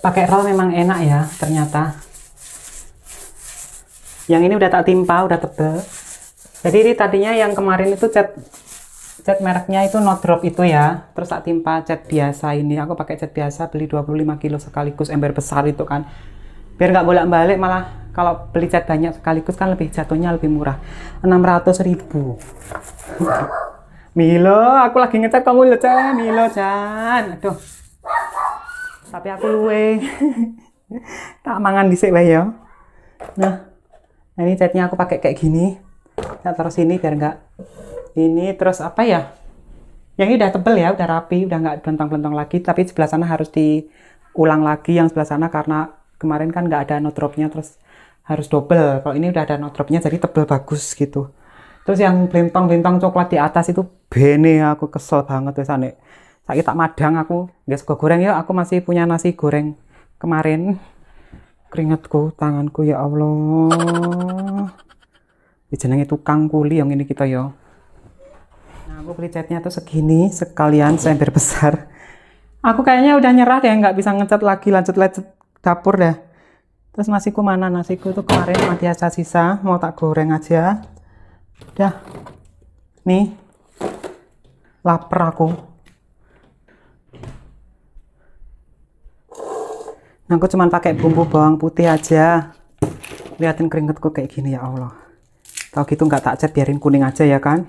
pakai roll memang enak ya ternyata yang ini udah tak timpa udah tebel jadi ini tadinya yang kemarin itu cat cat mereknya itu not drop itu ya terus tak timpa cat biasa ini aku pakai cat biasa beli 25 kilo sekaligus ember besar itu kan biar nggak bolak-balik malah kalau beli cat banyak sekaligus kan lebih jatuhnya lebih murah 600 ribu Milo aku lagi ngecat kamu lecet Milo Chan aduh tapi aku luwe tak mangan di sini ya nah, nah ini catnya aku pakai kayak gini nah terus ini biar enggak ini terus apa ya yang ini udah tebel ya udah rapi udah enggak belentang-belentang lagi tapi sebelah sana harus diulang lagi yang sebelah sana karena kemarin kan enggak ada notropnya terus harus double kalau ini udah ada notropnya jadi tebel bagus gitu terus yang belentang-belentang coklat di atas itu bene aku kesel banget ya sana saya tak madang aku, nggak suka goreng ya, aku masih punya nasi goreng kemarin. Keringatku, tanganku ya Allah. Dijenengi tukang kuli yang ini kita ya. Nah, aku beli catnya tuh segini, sekalian ember besar. Aku kayaknya udah nyerah deh, nggak bisa ngecat lagi, lanjut lanjut dapur deh. Terus nasiku mana? Nasiku tuh kemarin mati aja sisa, mau tak goreng aja. Udah. Nih. Lapar aku. aku cuman pakai bumbu bawang putih aja liatin keringetku kayak gini ya Allah tau gitu nggak tak cat biarin kuning aja ya kan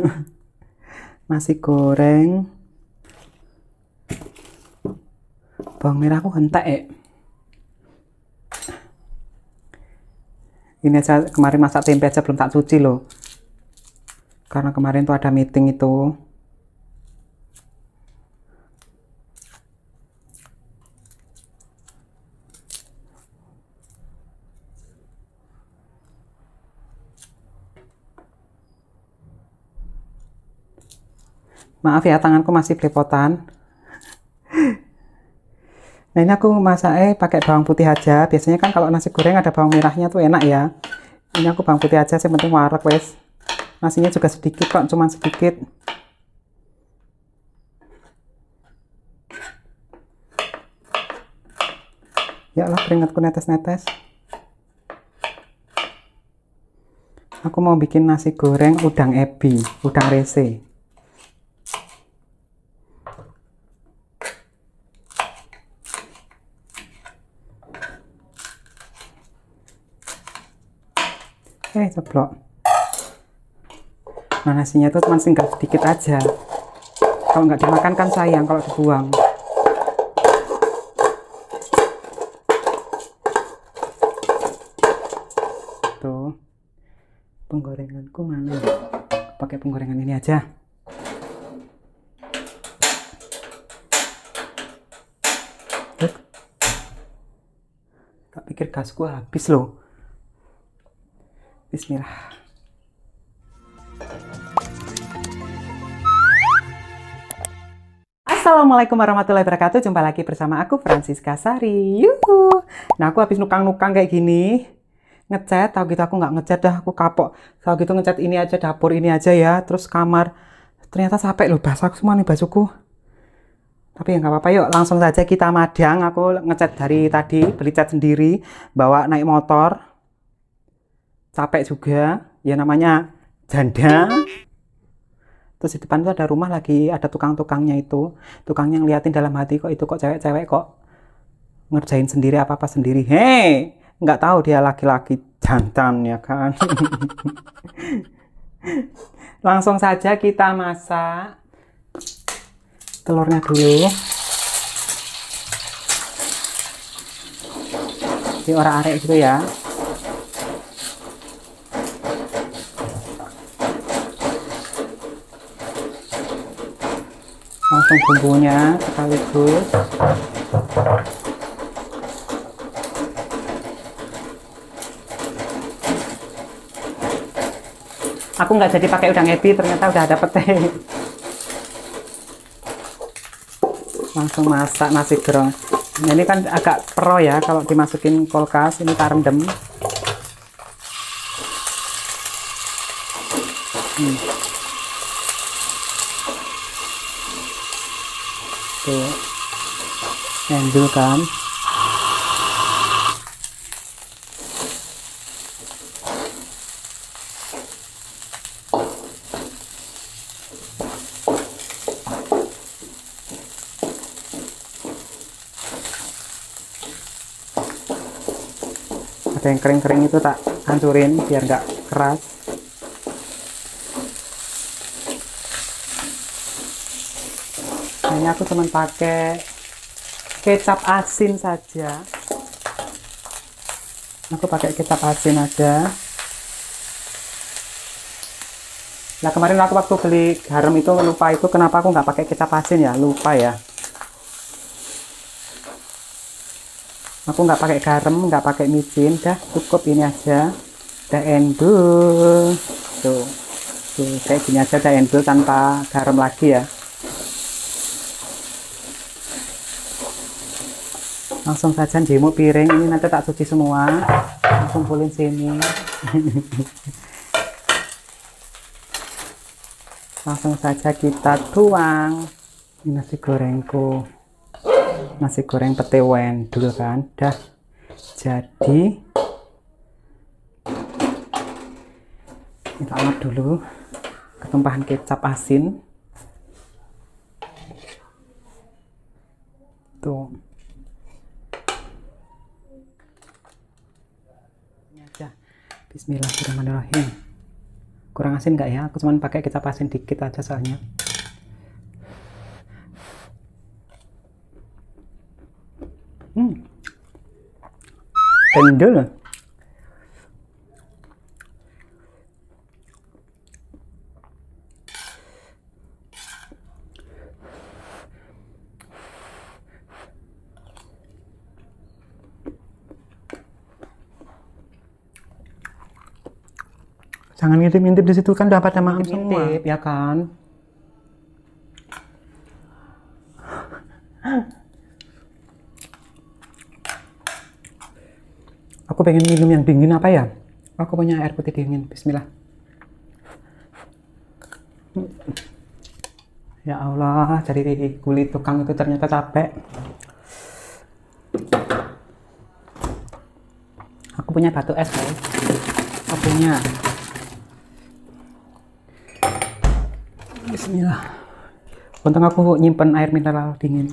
nasi goreng bawang merah aku hentak eh. ini aja kemarin masak tempe aja belum tak cuci loh karena kemarin tuh ada meeting itu maaf ya tanganku masih belepotan nah ini aku masaknya eh, pakai bawang putih aja biasanya kan kalau nasi goreng ada bawang merahnya tuh enak ya ini aku bawang putih aja sih penting warek wes nasinya juga sedikit kok cuman sedikit ya Allah keringatku netes-netes aku mau bikin nasi goreng udang ebi udang rese eh ceplok, nah nasinya tuh cuma tinggal sedikit aja kalau nggak dimakan kan sayang kalau dibuang tuh penggorenganku mana ya? pakai penggorengan ini aja tak pikir gasku habis loh Bismillah. Assalamualaikum warahmatullahi wabarakatuh. Jumpa lagi bersama aku Francisca Sari. Yuhu. Nah, aku habis nukang-nukang kayak gini. Ngecat, tahu gitu aku nggak ngecat dah, aku kapok. Kalau gitu ngecat ini aja, dapur ini aja ya, terus kamar. Ternyata capek loh basah semua nih bajuku. Tapi ya nggak apa-apa, yuk langsung saja kita madang. Aku ngecat dari tadi, beli cat sendiri, bawa naik motor capek juga ya namanya janda terus di depan itu ada rumah lagi ada tukang-tukangnya itu Tukangnya ngeliatin dalam hati kok itu kok cewek-cewek kok ngerjain sendiri apa-apa sendiri hei nggak tahu dia laki-laki jantan ya kan langsung saja kita masak telurnya dulu di orang arek gitu ya langsung bumbunya sekaligus aku nggak jadi pakai udang ebi ternyata udah ada pete langsung masak nasi gerong ini kan agak pro ya kalau dimasukin kulkas ini tak rendem hmm. ke handle kan ada yang kering-kering itu tak hancurin biar nggak keras ini aku cuman pakai kecap asin saja aku pakai kecap asin aja nah kemarin aku waktu beli garam itu lupa itu kenapa aku nggak pakai kecap asin ya lupa ya aku nggak pakai garam nggak pakai micin dah cukup ini aja dah endul tuh tuh kayak gini aja dah endul tanpa garam lagi ya langsung saja jemuk piring ini nanti tak cuci semua langsung pulin sini langsung saja kita tuang ini nasi gorengku nasi goreng pete dulu kan dah jadi kita alat dulu ketumpahan kecap asin Bismillahirrahmanirrahim kurang asin nggak ya aku cuman pakai kecap asin dikit aja soalnya hmm. Endul. jangan ngintip-ngintip di situ kan dapat nama semua ya kan aku pengen minum yang dingin apa ya aku punya air putih dingin bismillah ya Allah cari kulit tukang itu ternyata capek aku punya batu es guys aku punya Bismillah. Untung aku nyimpen air mineral dingin.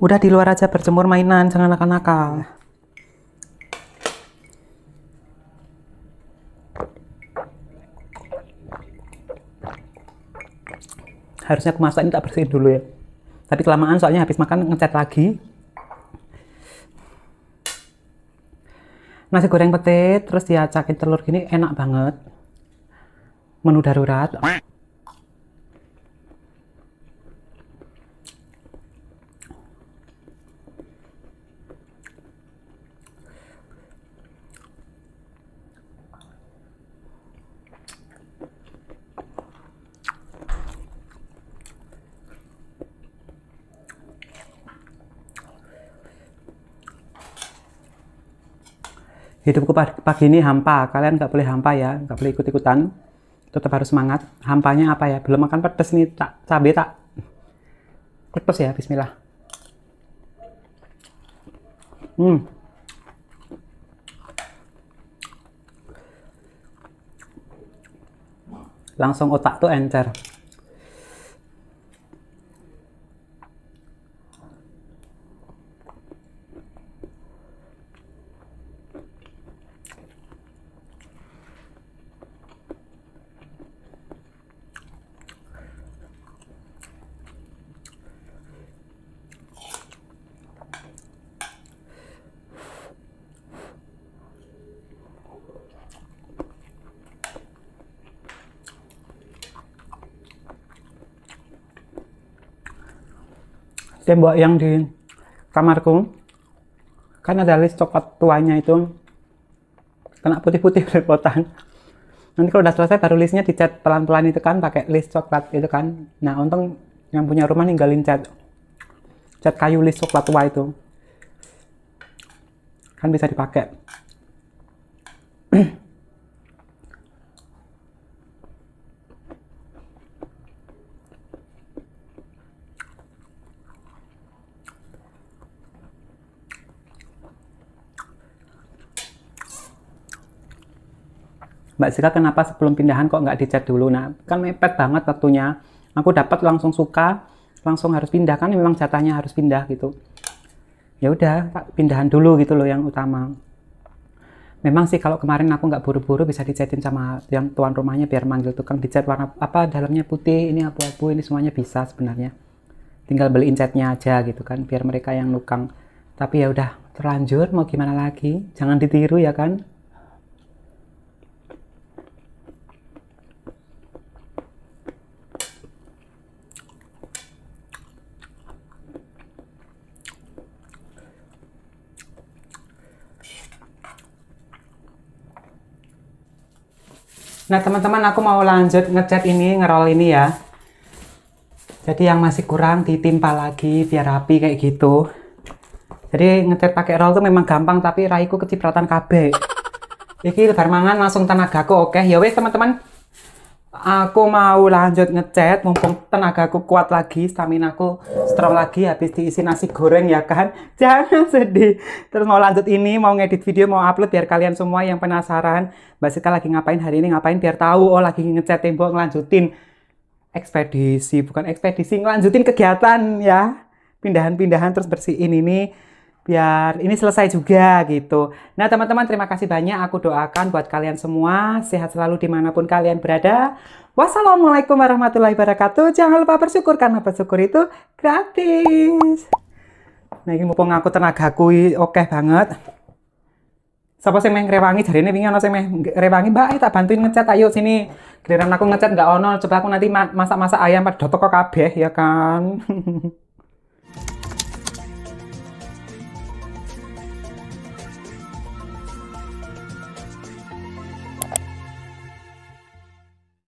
Udah di luar aja berjemur mainan, jangan nakal-nakal. Harusnya aku masak ini tak bersihin dulu ya. Tapi kelamaan soalnya habis makan ngecat lagi, nasi goreng petit terus diacakin telur gini enak banget menu darurat hidupku pagi ini hampa kalian nggak boleh hampa ya nggak boleh ikut ikutan tetap harus semangat hampanya apa ya belum makan pedes nih tak cabe tak pedes ya Bismillah hmm langsung otak tuh encer tembok yang di kamarku kan ada list coklat tuanya itu kena putih-putih repotan nanti kalau udah selesai baru listnya dicat pelan-pelan itu kan pakai list coklat itu kan nah untung yang punya rumah ninggalin cat cat kayu list coklat tua itu kan bisa dipakai Mbak Zika kenapa sebelum pindahan kok nggak dicat dulu? Nah, kan mepet banget waktunya. Aku dapat langsung suka, langsung harus pindah kan memang jatahnya harus pindah gitu. Ya udah, pindahan dulu gitu loh yang utama. Memang sih kalau kemarin aku nggak buru-buru bisa dicetin sama yang tuan rumahnya biar manggil tukang dicat warna apa dalamnya putih, ini abu-abu, ini semuanya bisa sebenarnya. Tinggal beliin catnya aja gitu kan biar mereka yang nukang. Tapi ya udah terlanjur mau gimana lagi, jangan ditiru ya kan. Nah teman-teman aku mau lanjut ngecat ini, ngerol ini ya. Jadi yang masih kurang ditimpa lagi biar rapi kayak gitu. Jadi ngecat pakai roll tuh memang gampang tapi raiku kecipratan kabe. Iki lebar mangan langsung tenagaku oke. Okay. Ya wes teman-teman, Aku mau lanjut ngechat, mumpung tenagaku kuat lagi, stamina aku strong lagi, habis diisi nasi goreng ya kan. Jangan sedih. Terus mau lanjut ini, mau ngedit video, mau upload biar kalian semua yang penasaran. Mbak Sika lagi ngapain hari ini, ngapain biar tahu. Oh lagi ngechat tembok, ngelanjutin ekspedisi, bukan ekspedisi, ngelanjutin kegiatan ya. Pindahan-pindahan terus bersihin ini biar ini selesai juga gitu. Nah teman-teman terima kasih banyak. Aku doakan buat kalian semua sehat selalu dimanapun kalian berada. Wassalamualaikum warahmatullahi wabarakatuh. Jangan lupa bersyukur karena bersyukur itu gratis. Nah ini mumpung aku tenagaku oke okay banget. Sapa yang meh jadi Jadi ini pingin sih meh ngrewangi, "Mbak, tak bantuin ngecat ayo sini." Giliran aku ngecat nggak ono, coba aku nanti masak-masak ayam pada dotok kabeh ya kan.